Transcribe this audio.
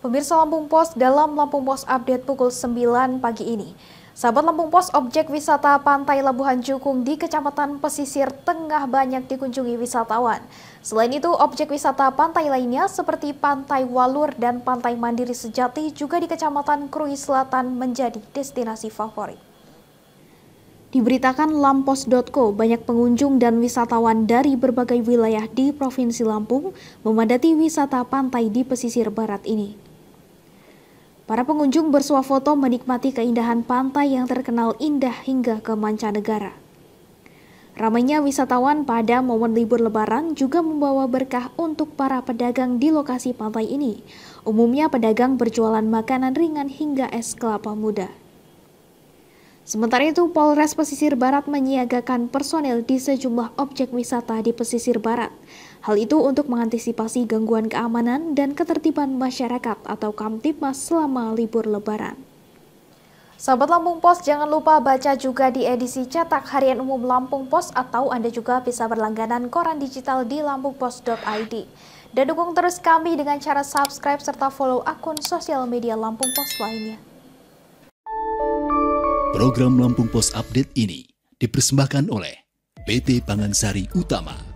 Pemirsa Lampung Pos dalam Lampung Pos Update pukul 9 pagi ini. Sahabat Lampung Pos, objek wisata Pantai Labuhan Jukung di Kecamatan Pesisir Tengah banyak dikunjungi wisatawan. Selain itu, objek wisata pantai lainnya seperti Pantai Walur dan Pantai Mandiri Sejati juga di Kecamatan Krui Selatan menjadi destinasi favorit. Diberitakan lampos.co, banyak pengunjung dan wisatawan dari berbagai wilayah di Provinsi Lampung memadati wisata pantai di pesisir barat ini. Para pengunjung bersuah foto menikmati keindahan pantai yang terkenal indah hingga ke mancanegara. Ramainya wisatawan pada momen libur lebaran juga membawa berkah untuk para pedagang di lokasi pantai ini. Umumnya pedagang berjualan makanan ringan hingga es kelapa muda. Sementara itu, Polres Pesisir Barat menyiagakan personel di sejumlah objek wisata di pesisir barat. Hal itu untuk mengantisipasi gangguan keamanan dan ketertiban masyarakat atau Kamtipmas selama libur lebaran. Sahabat Lampung Pos, jangan lupa baca juga di edisi cetak harian umum Lampung Pos atau Anda juga bisa berlangganan koran digital di lampungpos.id. Dan dukung terus kami dengan cara subscribe serta follow akun sosial media Lampung Pos lainnya. Program Lampung Pos Update ini dipersembahkan oleh PT Pangansari Utama.